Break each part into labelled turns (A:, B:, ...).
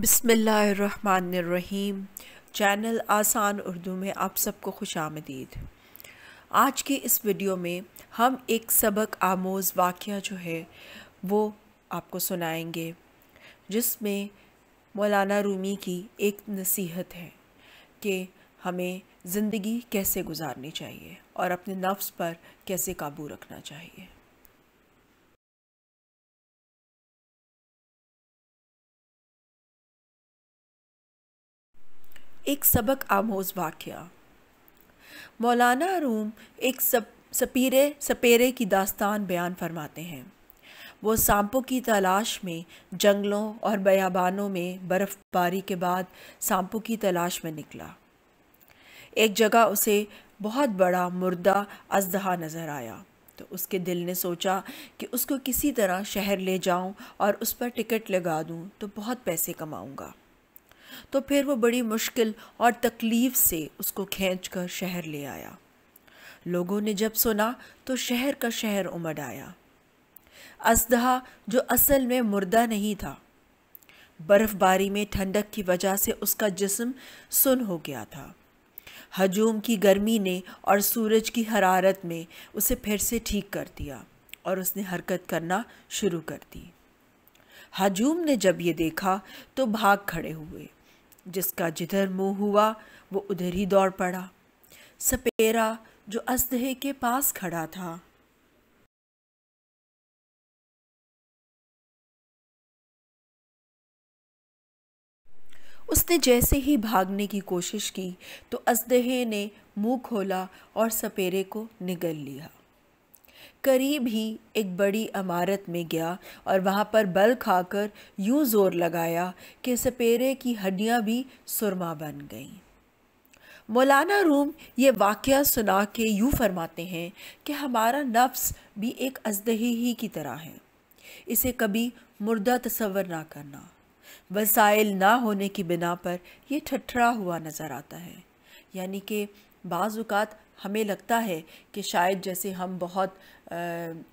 A: बसमीम चैनल आसान उर्दू में आप सबको खुश आमदीद आज के इस वीडियो में हम एक सबक आमोज़ वाक़ जो है वो आपको सुनाएंगे जिसमें मौलाना रूमी की एक नसीहत है कि हमें ज़िंदगी कैसे गुजारनी चाहिए और अपने नफ्स पर कैसे काबू रखना चाहिए एक सबक आमोज वाक्य मौलाना रूम एक सप, सपीरे सपेरे की दास्तान बयान फरमाते हैं वो सांपों की तलाश में जंगलों और बयाबानों में बर्फ़बारी के बाद सांपों की तलाश में निकला एक जगह उसे बहुत बड़ा मुर्दा अजदहा नज़र आया तो उसके दिल ने सोचा कि उसको किसी तरह शहर ले जाऊं और उस पर टिकट लगा दूं तो बहुत पैसे कमाऊंगा तो फिर वो बड़ी मुश्किल और तकलीफ़ से उसको खींच कर शहर ले आया लोगों ने जब सुना तो शहर का शहर उमड़ आया असदहा जो असल में मुर्दा नहीं था बर्फ़बारी में ठंडक की वजह से उसका जिस्म सुन हो गया था हजूम की गर्मी ने और सूरज की हरारत में उसे फिर से ठीक कर दिया और उसने हरकत करना शुरू कर दी हजूम ने जब ये देखा तो भाग खड़े हुए जिसका जिधर मुंह हुआ वो उधर ही दौड़ पड़ा सपेरा जो असदहे के पास खड़ा था उसने जैसे ही भागने की कोशिश की तो असदहे ने मुंह खोला और सपेरे को निगल लिया करीब ही एक बड़ी इमारत में गया और वहाँ पर बल खाकर यूं ज़ोर लगाया कि सपेरे की हड्डियाँ भी सुरमा बन गईं मौलाना रूम ये वाक़ सुना के यूँ फरमाते हैं कि हमारा नफ्स भी एक अजदही ही की तरह है इसे कभी मुर्दा तस्वर ना करना वसाइल ना होने की बिना पर यह ठठरा हुआ नज़र आता है यानी कि बाज़ात हमें लगता है कि शायद जैसे हम बहुत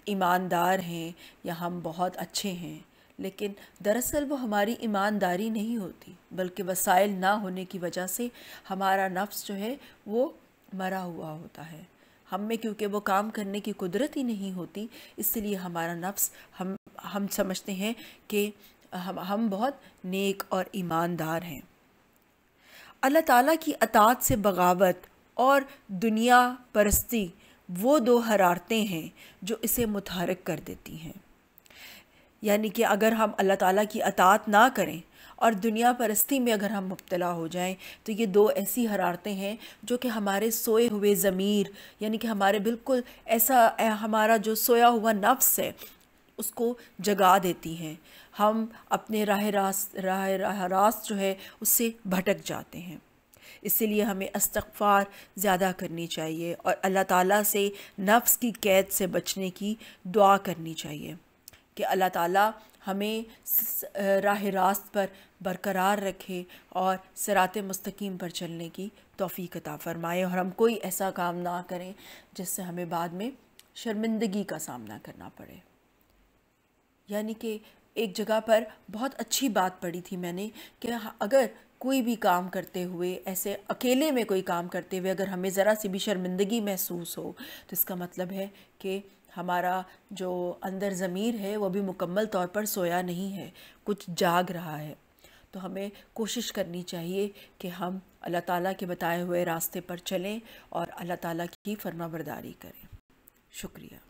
A: ईमानदार हैं या हम बहुत अच्छे हैं लेकिन दरअसल वो हमारी ईमानदारी नहीं होती बल्कि वसाइल ना होने की वजह से हमारा नफ्स जो है वो मरा हुआ होता है हम में क्योंकि वो काम करने की कुदरत ही नहीं होती इसलिए हमारा नफ्स हम हम समझते हैं कि हम हम बहुत नेक और ईमानदार हैं अल्लाह ताला की अतात से बगावत और दुनिया परस्ती वो दो हरारतें हैं जो इसे मुतहरक कर देती हैं यानी कि अगर हम अल्लाह ताला की अतात ना करें और दुनिया परस्ती में अगर हम मुबतला हो जाएं तो ये दो ऐसी हरारतें हैं जो कि हमारे सोए हुए ज़मीर यानी कि हमारे बिल्कुल ऐसा हमारा जो सोया हुआ नफ्स है उसको जगा देती हैं हम अपने राह रास्त राह राह रास्त जो है उससे भटक जाते हैं इसलिए हमें अस्तफार ज़्यादा करनी चाहिए और अल्लाह ताला से नफ्स की कैद से बचने की दुआ करनी चाहिए कि अल्लाह ताला हमें राह रास्त पर बरकरार रखे और सरात मस्तकीम पर चलने की तोफ़ी कता फ़रमाए और हम कोई ऐसा काम ना करें जिससे हमें बाद में शर्मिंदगी का सामना करना पड़े यानी कि एक जगह पर बहुत अच्छी बात पढ़ी थी मैंने कि अगर कोई भी काम करते हुए ऐसे अकेले में कोई काम करते हुए अगर हमें ज़रा सी भी शर्मिंदगी महसूस हो तो इसका मतलब है कि हमारा जो अंदर ज़मीर है वो भी मुकम्मल तौर पर सोया नहीं है कुछ जाग रहा है तो हमें कोशिश करनी चाहिए कि हम अल्लाह ताला के बताए हुए रास्ते पर चलें और अल्लाह ताला की फरमाबरदारी बरदारी करें शुक्रिया